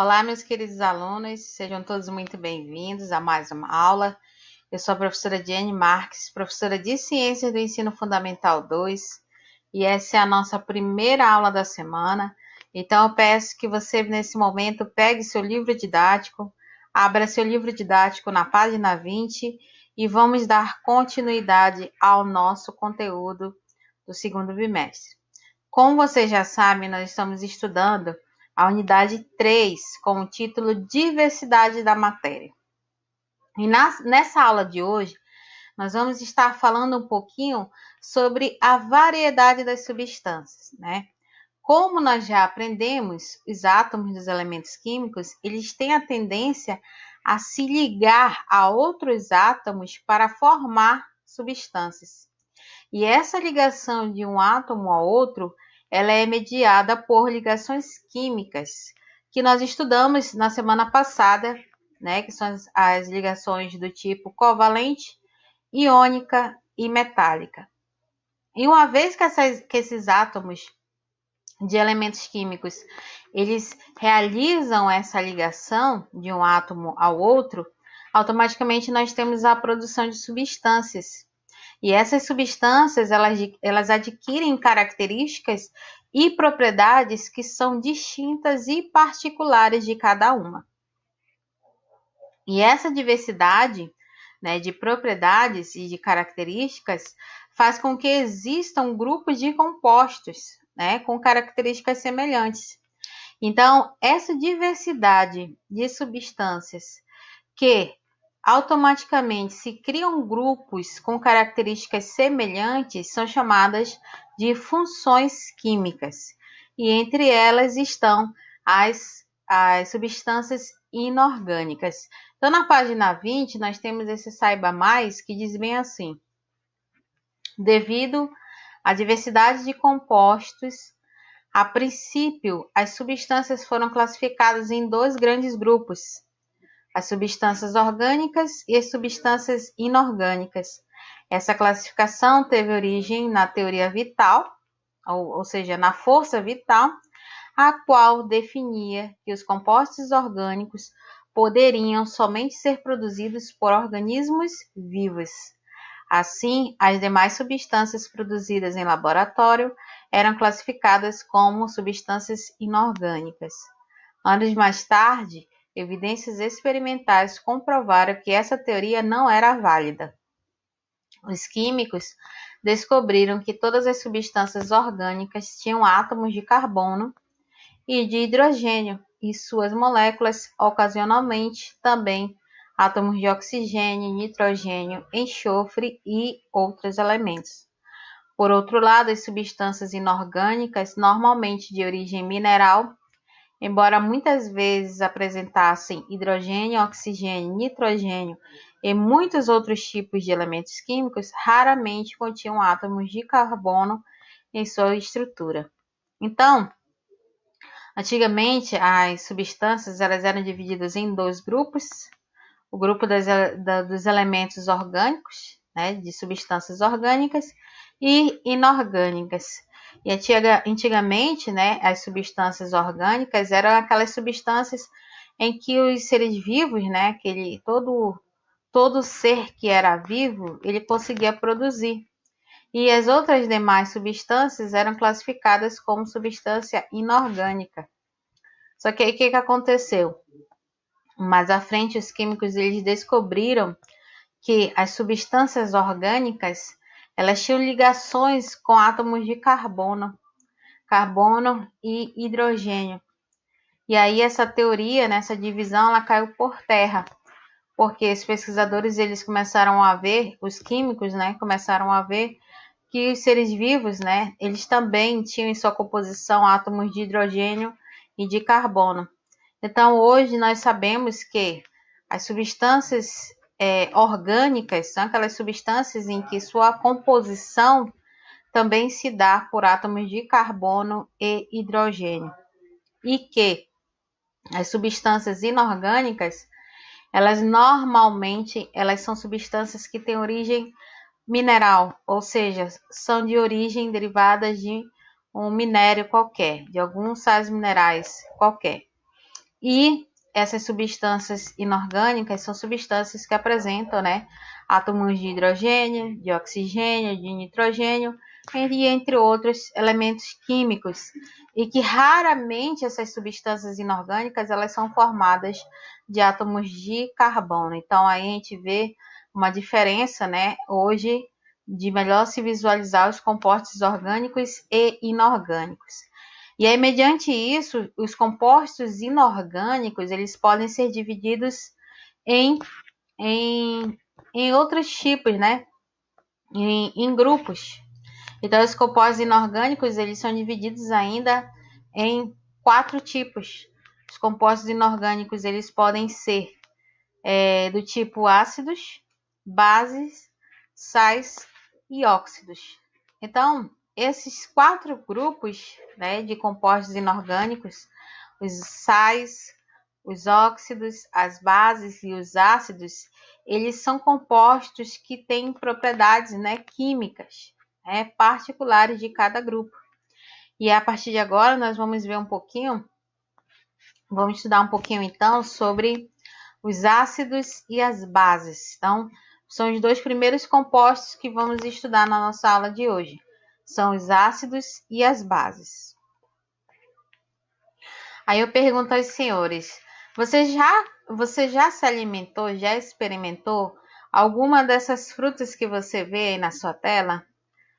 Olá, meus queridos alunos, sejam todos muito bem-vindos a mais uma aula. Eu sou a professora Jenny Marques, professora de Ciências do Ensino Fundamental 2, e essa é a nossa primeira aula da semana. Então, eu peço que você, nesse momento, pegue seu livro didático, abra seu livro didático na página 20 e vamos dar continuidade ao nosso conteúdo do segundo bimestre. Como vocês já sabem, nós estamos estudando a unidade 3, com o título Diversidade da Matéria. E na, nessa aula de hoje, nós vamos estar falando um pouquinho sobre a variedade das substâncias, né? Como nós já aprendemos, os átomos dos elementos químicos, eles têm a tendência a se ligar a outros átomos para formar substâncias. E essa ligação de um átomo a outro ela é mediada por ligações químicas, que nós estudamos na semana passada, né, que são as, ligações do tipo covalente, iônica e metálica. E uma vez que, essas, que esses átomos de elementos químicos eles realizam essa ligação de um átomo ao outro, automaticamente nós temos a produção de substâncias e essas substâncias elas, elas adquirem características e propriedades que são distintas e particulares de cada uma. E essa diversidade né, de propriedades e de características faz com que existam grupos de compostos né, com características semelhantes. Então, essa diversidade de substâncias que Automaticamente se criam grupos com características semelhantes são chamadas de funções químicas, e entre elas estão as, as substâncias inorgânicas. Então, na página 20, nós temos esse Saiba Mais, que diz bem assim: devido à diversidade de compostos, a princípio, as substâncias foram classificadas em dois grandes grupos as substâncias orgânicas e as substâncias inorgânicas. Essa classificação teve origem na teoria vital, ou, ou seja, na força vital, a qual definia que os compostos orgânicos poderiam somente ser produzidos por organismos vivos. Assim, as demais substâncias produzidas em laboratório eram classificadas como substâncias inorgânicas. Anos mais tarde, Evidências experimentais comprovaram que essa teoria não era válida. Os químicos descobriram que todas as substâncias orgânicas tinham átomos de carbono e de hidrogênio, e suas moléculas, ocasionalmente, também átomos de oxigênio, nitrogênio, enxofre e outros elementos. Por outro lado, as substâncias inorgânicas, normalmente de origem mineral, Embora muitas vezes apresentassem hidrogênio, oxigênio, nitrogênio e muitos outros tipos de elementos químicos, raramente continham átomos de carbono em sua estrutura. Então, antigamente as substâncias elas eram divididas em dois grupos: o grupo das, da, dos elementos orgânicos, né, de substâncias orgânicas, e inorgânicas. E antigamente, né, as substâncias orgânicas eram aquelas substâncias em que os seres vivos, né, aquele, todo, todo ser que era vivo, ele conseguia produzir. E as outras demais substâncias eram classificadas como substância inorgânica. Só que aí o que, que aconteceu? Mais à frente, os químicos eles descobriram que as substâncias orgânicas elas tinham ligações com átomos de carbono, carbono e hidrogênio. E aí essa teoria, nessa né, divisão, ela caiu por terra, porque os pesquisadores eles começaram a ver, os químicos, né, começaram a ver que os seres vivos, né, eles também tinham em sua composição átomos de hidrogênio e de carbono. Então hoje nós sabemos que as substâncias é, orgânicas são aquelas substâncias em que sua composição também se dá por átomos de carbono e hidrogênio. E que as substâncias inorgânicas, elas normalmente elas são substâncias que têm origem mineral, ou seja, são de origem derivadas de um minério qualquer, de alguns sais minerais qualquer. E essas substâncias inorgânicas são substâncias que apresentam né, átomos de hidrogênio, de oxigênio, de nitrogênio, e entre outros elementos químicos, e que raramente essas substâncias inorgânicas elas são formadas de átomos de carbono. Então aí a gente vê uma diferença, né, hoje de melhor se visualizar os compostos orgânicos e inorgânicos. E aí, mediante isso, os compostos inorgânicos eles podem ser divididos em, em, em outros tipos, né? Em, em grupos. Então, os compostos inorgânicos eles são divididos ainda em quatro tipos. Os compostos inorgânicos eles podem ser é, do tipo ácidos, bases, sais e óxidos. Então, esses quatro grupos né, de compostos inorgânicos, os sais, os óxidos, as bases e os ácidos, eles são compostos que têm propriedades né, químicas né, particulares de cada grupo. E a partir de agora nós vamos ver um pouquinho, vamos estudar um pouquinho então sobre os ácidos e as bases. Então, são os dois primeiros compostos que vamos estudar na nossa aula de hoje são os ácidos e as bases. Aí eu pergunto aos senhores: você já, você já se alimentou, já experimentou alguma dessas frutas que você vê aí na sua tela?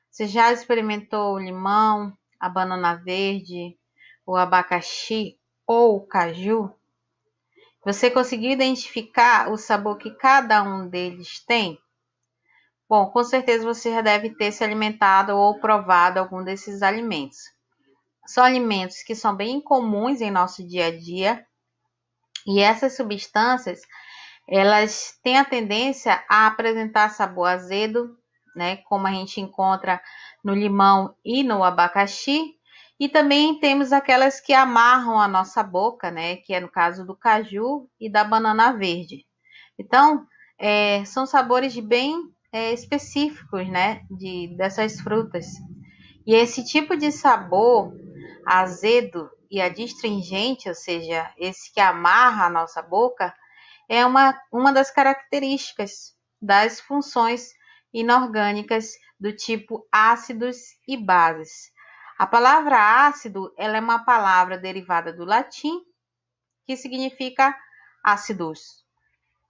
Você já experimentou o limão, a banana verde, o abacaxi ou o caju? Você conseguiu identificar o sabor que cada um deles tem? Bom, com certeza você já deve ter se alimentado ou provado algum desses alimentos. São alimentos que são bem comuns em nosso dia a dia e essas substâncias elas têm a tendência a apresentar sabor azedo, né? Como a gente encontra no limão e no abacaxi. E também temos aquelas que amarram a nossa boca, né? Que é no caso do caju e da banana verde. Então, é, são sabores bem é, específicos, né, de, dessas frutas. E esse tipo de sabor azedo e adstringente, ou seja, esse que amarra a nossa boca, é uma, uma das características das funções inorgânicas do tipo ácidos e bases. A palavra ácido ela é uma palavra derivada do latim que significa ácidos.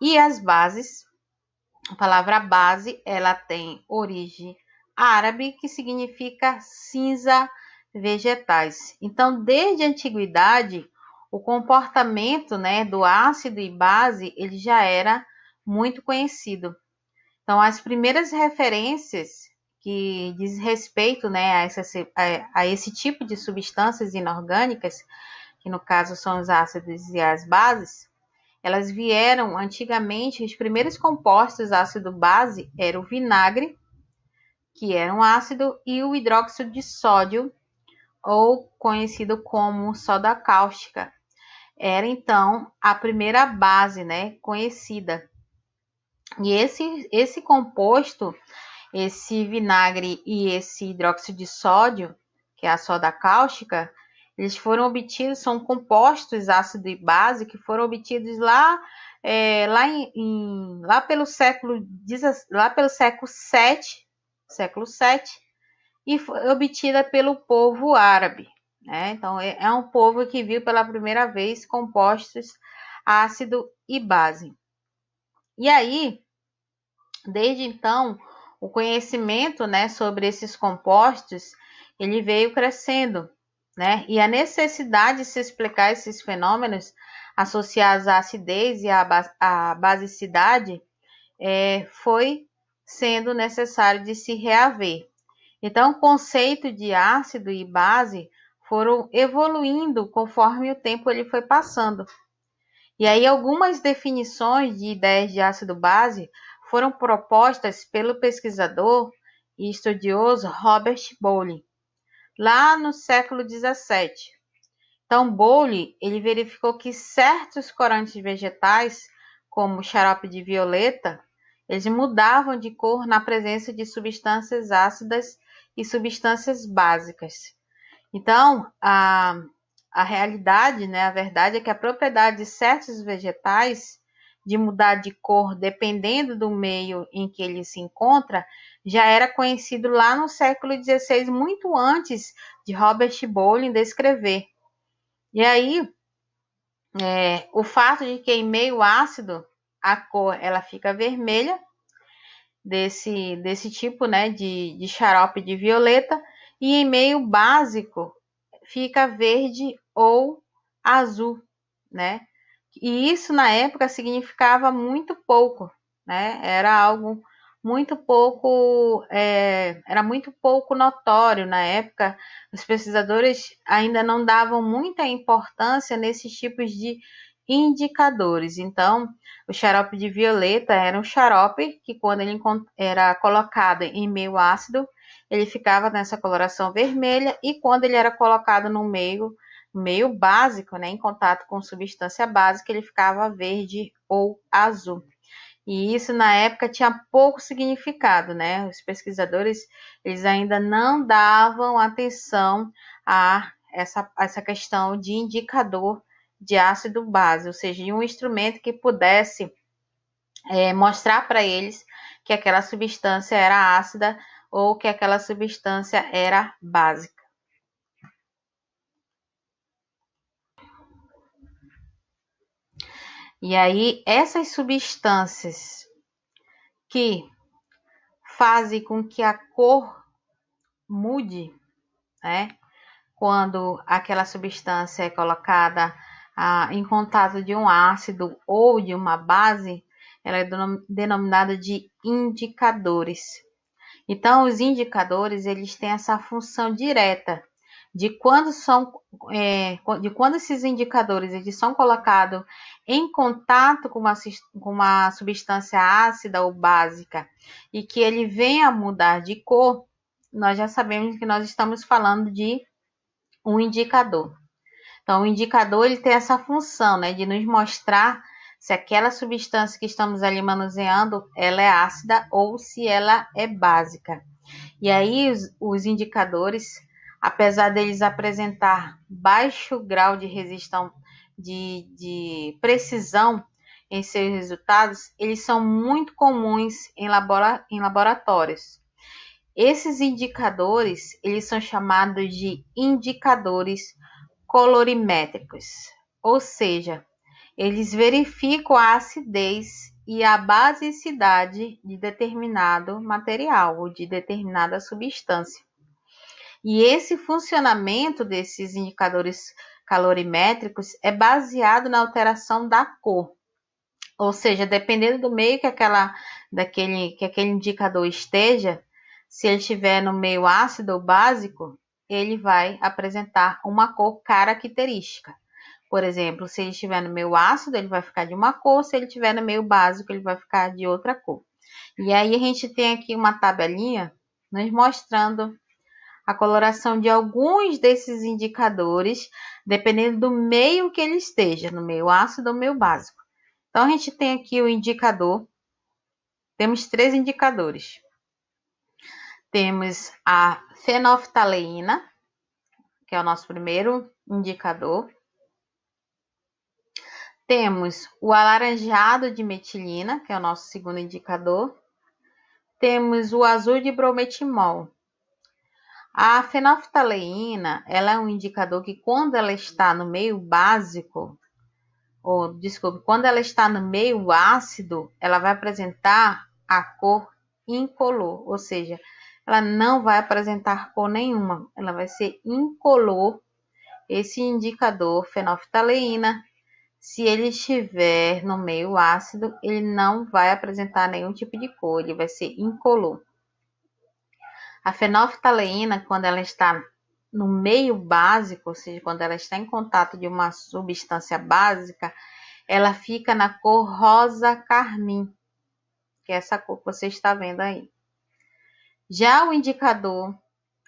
E as bases a palavra base, ela tem origem árabe, que significa cinza vegetais. Então, desde a antiguidade, o comportamento né, do ácido e base ele já era muito conhecido. Então, as primeiras referências que diz respeito né, a, essa, a, a, esse tipo de substâncias inorgânicas, que no caso são os ácidos e as bases, elas vieram antigamente, os primeiros compostos ácido-base eram o vinagre, que era um ácido, e o hidróxido de sódio, ou conhecido como soda cáustica. Era então a primeira base, né, conhecida. E esse esse composto, esse vinagre e esse hidróxido de sódio, que é a soda cáustica, eles foram obtidos, são compostos ácido e base que foram obtidos lá, é, lá, em, em, lá pelo século lá pelo século 7, século 7 e foi obtida pelo povo árabe. Né? Então é, é um povo que viu pela primeira vez compostos ácido e base. E aí, desde então, o conhecimento, né, sobre esses compostos, ele veio crescendo né? E a necessidade de se explicar esses fenômenos associados à acidez e à basicidade é, foi sendo necessário de se reaver. Então, o conceito de ácido e base foram evoluindo conforme o tempo ele foi passando. E aí algumas definições de ideias de ácido-base foram propostas pelo pesquisador e estudioso Robert Bowling lá no século 17, Então, Bowley ele verificou que certos corantes vegetais, como xarope de violeta, eles mudavam de cor na presença de substâncias ácidas e substâncias básicas. Então, a, a realidade, né, a verdade é que a propriedade de certos vegetais de mudar de cor dependendo do meio em que ele se encontra, já era conhecido lá no século XVI, muito antes de Robert Bowling descrever. E aí, é, o fato de que em meio ácido a cor ela fica vermelha desse desse tipo, né, de, de xarope de violeta e em meio básico fica verde ou azul, né? E isso na época significava muito pouco, né? Era algo muito pouco, é, era muito pouco notório na época. Os pesquisadores ainda não davam muita importância nesses tipos de indicadores. Então, o xarope de violeta era um xarope que, quando ele era colocado em meio ácido, ele ficava nessa coloração vermelha, e quando ele era colocado no meio meio básico, né, em contato com substância básica, ele ficava verde ou azul. E isso na época tinha pouco significado, né? Os pesquisadores eles ainda não davam atenção a essa, essa questão de indicador de ácido base, ou seja, de um instrumento que pudesse é, mostrar para eles que aquela substância era ácida ou que aquela substância era básica. E aí, essas substâncias que fazem com que a cor mude, né? Quando aquela substância é colocada ah, em contato de um ácido ou de uma base, ela é denominada de indicadores. Então, os indicadores, eles têm essa função direta de quando são é, de quando esses indicadores eles são colocados em contato com uma, com uma substância ácida ou básica e que ele venha a mudar de cor, nós já sabemos que nós estamos falando de um indicador. Então, o indicador ele tem essa função né, de nos mostrar se aquela substância que estamos ali manuseando ela é ácida ou se ela é básica. E aí os, os indicadores apesar deles apresentar baixo grau de, de, de precisão em seus resultados, eles são muito comuns em, labora, em laboratórios. Esses indicadores, eles são chamados de indicadores colorimétricos, ou seja, eles verificam a acidez e a basicidade de determinado material ou de determinada substância. E esse funcionamento desses indicadores calorimétricos é baseado na alteração da cor. Ou seja, dependendo do meio que, aquela, daquele, que aquele indicador esteja, se ele estiver no meio ácido ou básico, ele vai apresentar uma cor característica. Por exemplo, se ele estiver no meio ácido, ele vai ficar de uma cor, se ele estiver no meio básico, ele vai ficar de outra cor. E aí a gente tem aqui uma tabelinha nos mostrando a coloração de alguns desses indicadores, dependendo do meio que ele esteja, no meio ácido ou meio básico. Então, a gente tem aqui o indicador, temos três indicadores. Temos a fenoftaleína, que é o nosso primeiro indicador. Temos o alaranjado de metilina, que é o nosso segundo indicador. Temos o azul de brometimol, a fenolftaleína, ela é um indicador que quando ela está no meio básico, ou desculpe, quando ela está no meio ácido, ela vai apresentar a cor incolor, ou seja, ela não vai apresentar cor nenhuma, ela vai ser incolor. Esse indicador fenolftaleína, se ele estiver no meio ácido, ele não vai apresentar nenhum tipo de cor, ele vai ser incolor. A fenolftaleína, quando ela está no meio básico, ou seja, quando ela está em contato de uma substância básica, ela fica na cor rosa carmim, que é essa cor que você está vendo aí. Já o indicador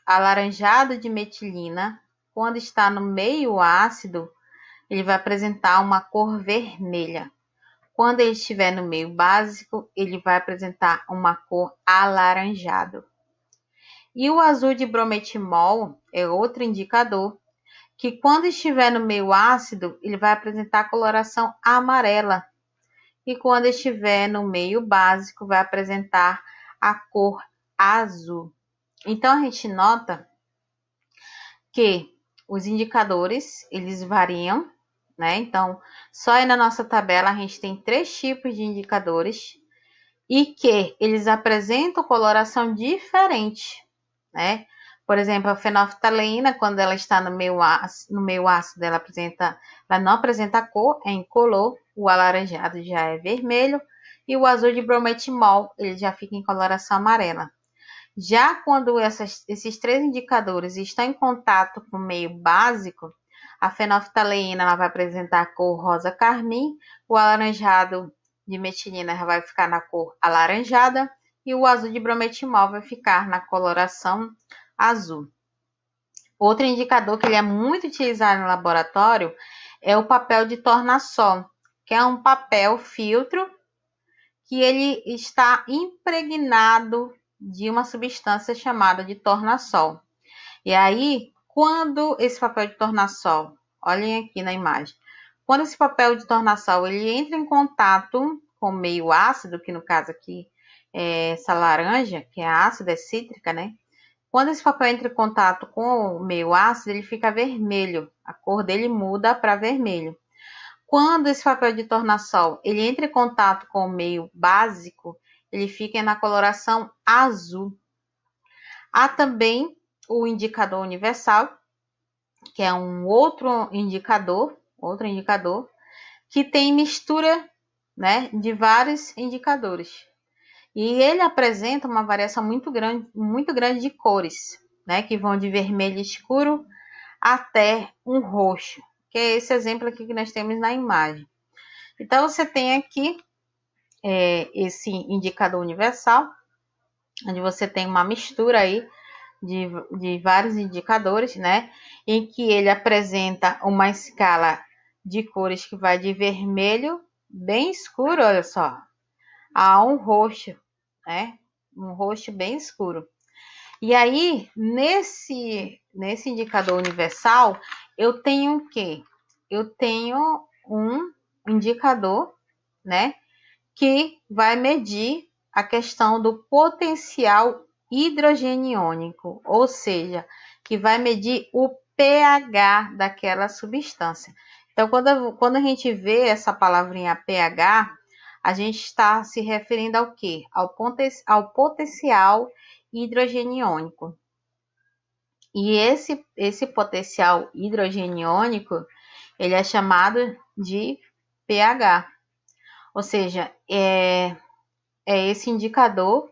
alaranjado de metilina, quando está no meio ácido, ele vai apresentar uma cor vermelha. Quando ele estiver no meio básico, ele vai apresentar uma cor alaranjado. E o azul de brometimol é outro indicador que quando estiver no meio ácido, ele vai apresentar coloração amarela. E quando estiver no meio básico, vai apresentar a cor azul. Então a gente nota que os indicadores, eles variam, né? Então, só aí na nossa tabela a gente tem três tipos de indicadores e que eles apresentam coloração diferente né? Por exemplo, a fenoftaleína, quando ela está no meio ácido, no meio ácido ela, apresenta, ela não apresenta cor, é incolor, o alaranjado já é vermelho e o azul de brometimol, ele já fica em coloração amarela. Já quando essas, esses três indicadores estão em contato com o meio básico, a fenoftaleína ela vai apresentar a cor rosa carmim, o alaranjado de metilina vai ficar na cor alaranjada e o azul de brometimol vai ficar na coloração azul. Outro indicador que ele é muito utilizado no laboratório é o papel de tornassol, que é um papel filtro que ele está impregnado de uma substância chamada de tornassol. E aí, quando esse papel de tornassol, olhem aqui na imagem, quando esse papel de tornassol ele entra em contato com meio ácido, que no caso aqui é, essa laranja, que é ácida, é cítrica, né? Quando esse papel entra em contato com o meio ácido, ele fica vermelho. A cor dele muda para vermelho. Quando esse papel de tornassol ele entra em contato com o meio básico, ele fica na coloração azul. Há também o indicador universal, que é um outro indicador, outro indicador que tem mistura, né, de vários indicadores. E ele apresenta uma variação muito grande, muito grande de cores, né? Que vão de vermelho escuro até um roxo, que é esse exemplo aqui que nós temos na imagem. Então, você tem aqui é, esse indicador universal, onde você tem uma mistura aí de, de vários indicadores, né? Em que ele apresenta uma escala de cores que vai de vermelho bem escuro, olha só, a um roxo, né? Um roxo bem escuro. E aí, nesse, nesse indicador universal, eu tenho o quê? Eu tenho um indicador, né? Que vai medir a questão do potencial hidrogeniônico, ou seja, que vai medir o pH daquela substância. Então, quando, quando a gente vê essa palavrinha pH, a gente está se referindo ao que? Ao, ao potencial hidrogeniônico. E esse, esse potencial hidrogeniônico, ele é chamado de pH. Ou seja, é, é esse indicador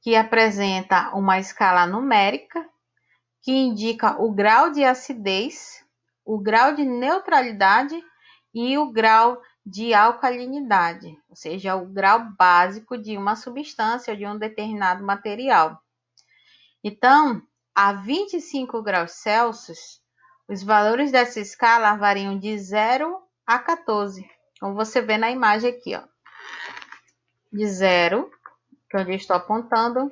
que apresenta uma escala numérica que indica o grau de acidez, o grau de neutralidade e o grau de alcalinidade, ou seja, o grau básico de uma substância ou de um determinado material. Então, a 25 graus Celsius, os valores dessa escala variam de 0 a 14, como então, você vê na imagem aqui, ó. De 0, que é onde eu estou apontando,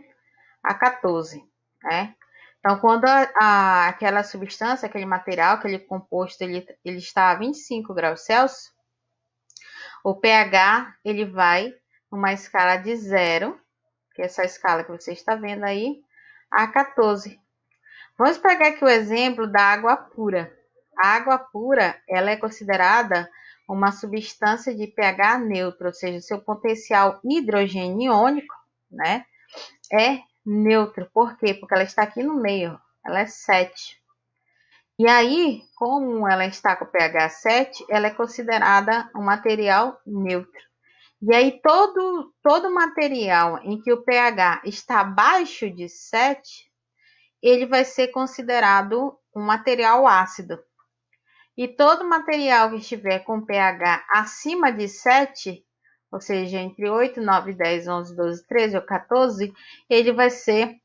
a 14, né? Então, quando a, a, aquela substância, aquele material, aquele composto, ele, ele está a 25 graus Celsius, o pH, ele vai numa escala de 0, que é essa escala que você está vendo aí, a 14. Vamos pegar aqui o exemplo da água pura. A água pura, ela é considerada uma substância de pH neutro, ou seja, seu potencial hidrogênio iônico, né, é neutro. Por quê? Porque ela está aqui no meio, ela é 7. E aí, como ela está com pH 7, ela é considerada um material neutro. E aí, todo, todo material em que o pH está abaixo de 7, ele vai ser considerado um material ácido. E todo material que estiver com pH acima de 7, ou seja, entre 8, 9, 10, 11, 12, 13 ou 14, ele vai ser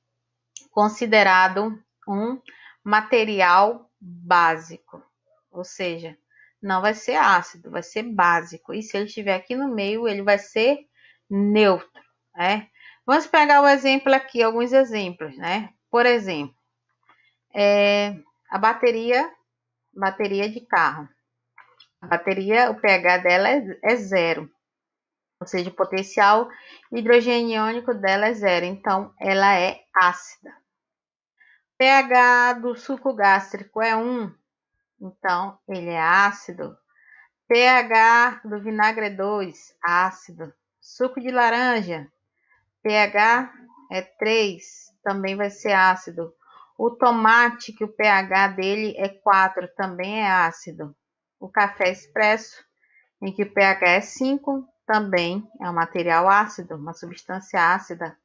considerado um material básico, ou seja, não vai ser ácido, vai ser básico. E se ele estiver aqui no meio, ele vai ser neutro, né? Vamos pegar o exemplo aqui, alguns exemplos, né? Por exemplo, é, a bateria, bateria de carro. A bateria, o pH dela é, é zero, ou seja, o potencial hidrogeniônico dela é zero, então ela é ácida pH do suco gástrico é 1, então ele é ácido. pH do vinagre é 2, ácido. Suco de laranja, pH é 3, também vai ser ácido. O tomate, que o pH dele é 4, também é ácido. O café expresso, em que o pH é 5, também é um material ácido, uma substância ácida.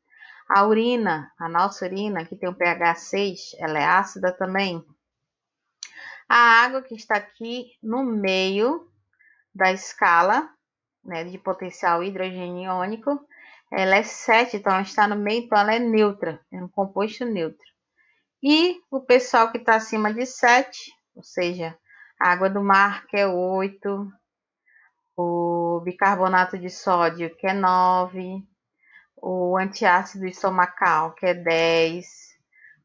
A urina, a nossa urina, que tem o pH 6, ela é ácida também. A água que está aqui no meio da escala né, de potencial hidrogeniônico, ela é 7, então ela está no meio, então ela é neutra, é um composto neutro. E o pessoal que está acima de 7, ou seja, a água do mar, que é 8, o bicarbonato de sódio, que é 9, o antiácido estomacal, que é 10,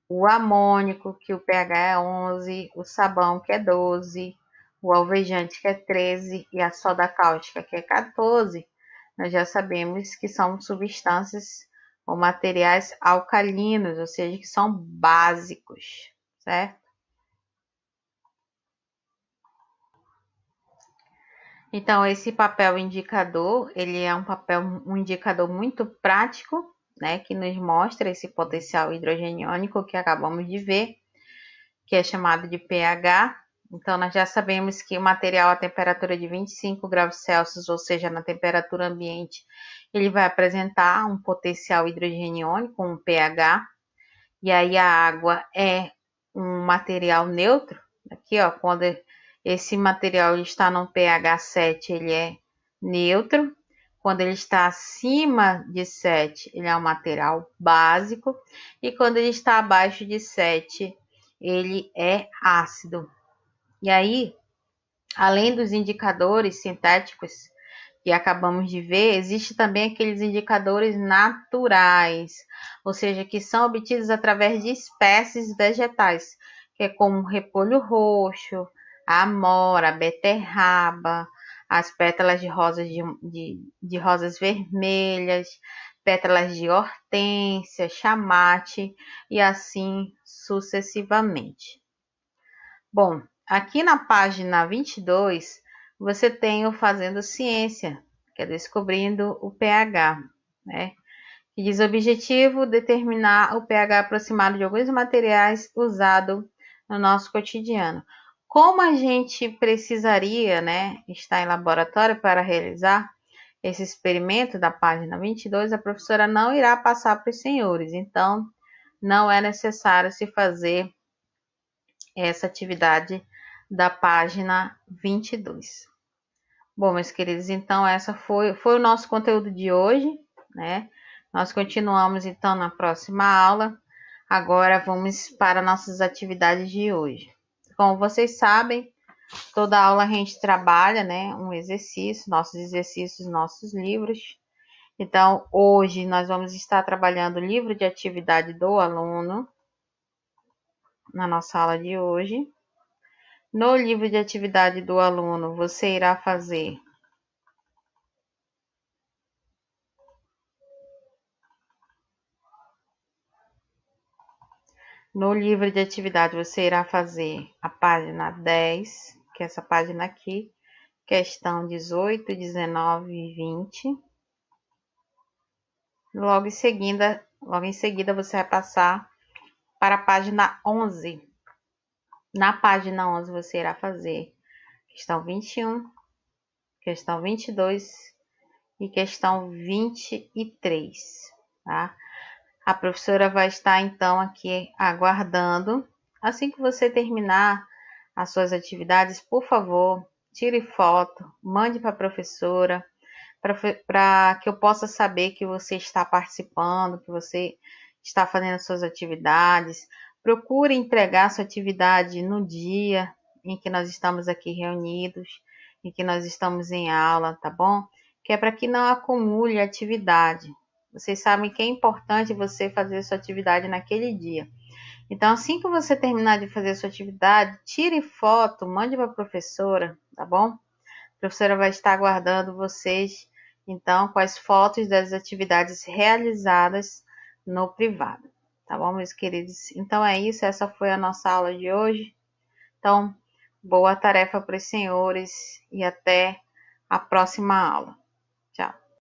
o amônico, que o pH é 11, o sabão, que é 12, o alvejante, que é 13, e a soda cáustica, que é 14, nós já sabemos que são substâncias ou materiais alcalinos, ou seja, que são básicos, certo? Então, esse papel indicador, ele é um papel, um indicador muito prático, né, que nos mostra esse potencial hidrogeniônico que acabamos de ver, que é chamado de pH. Então, nós já sabemos que o material à temperatura de 25 graus Celsius, ou seja, na temperatura ambiente, ele vai apresentar um potencial hidrogeniônico, um pH, e aí a água é um material neutro, aqui ó, quando esse material está no pH 7, ele é neutro. Quando ele está acima de 7, ele é um material básico. E quando ele está abaixo de 7, ele é ácido. E aí, além dos indicadores sintéticos que acabamos de ver, existe também aqueles indicadores naturais, ou seja, que são obtidos através de espécies vegetais, que é como repolho roxo, a amora, a beterraba, as pétalas de rosas, de, de, de rosas vermelhas, pétalas de hortênsia, chamate e assim sucessivamente. Bom, aqui na página 22 você tem o Fazendo Ciência, que é descobrindo o pH, né? Que diz objetivo determinar o pH aproximado de alguns materiais usados no nosso cotidiano. Como a gente precisaria né, estar em laboratório para realizar esse experimento da página 22, a professora não irá passar para os senhores, então não é necessário se fazer essa atividade da página 22. Bom, meus queridos, então essa foi, foi o nosso conteúdo de hoje, né? Nós continuamos então na próxima aula. Agora vamos para nossas atividades de hoje. Como vocês sabem, toda aula a gente trabalha, né, um exercício, nossos exercícios, nossos livros. Então, hoje nós vamos estar trabalhando o livro de atividade do aluno na nossa aula de hoje. No livro de atividade do aluno, você irá fazer No livro de atividade, você irá fazer a página 10, que é essa página aqui, questão 18, 19 e 20. Logo em seguida, logo em seguida você vai passar para a página 11. Na página 11, você irá fazer questão 21, questão 22 e questão 23, tá? A professora vai estar então aqui aguardando. Assim que você terminar as suas atividades, por favor, tire foto, mande para a professora, para que eu possa saber que você está participando, que você está fazendo suas atividades. Procure entregar sua atividade no dia em que nós estamos aqui reunidos, em que nós estamos em aula, tá bom? Que é para que não acumule atividade, vocês sabem que é importante você fazer sua atividade naquele dia. Então, assim que você terminar de fazer sua atividade, tire foto, mande para a professora, tá bom? A professora vai estar aguardando vocês, então, com as fotos das atividades realizadas no privado, tá bom, meus queridos? Então, é isso, essa foi a nossa aula de hoje. Então, boa tarefa para os senhores e até a próxima aula.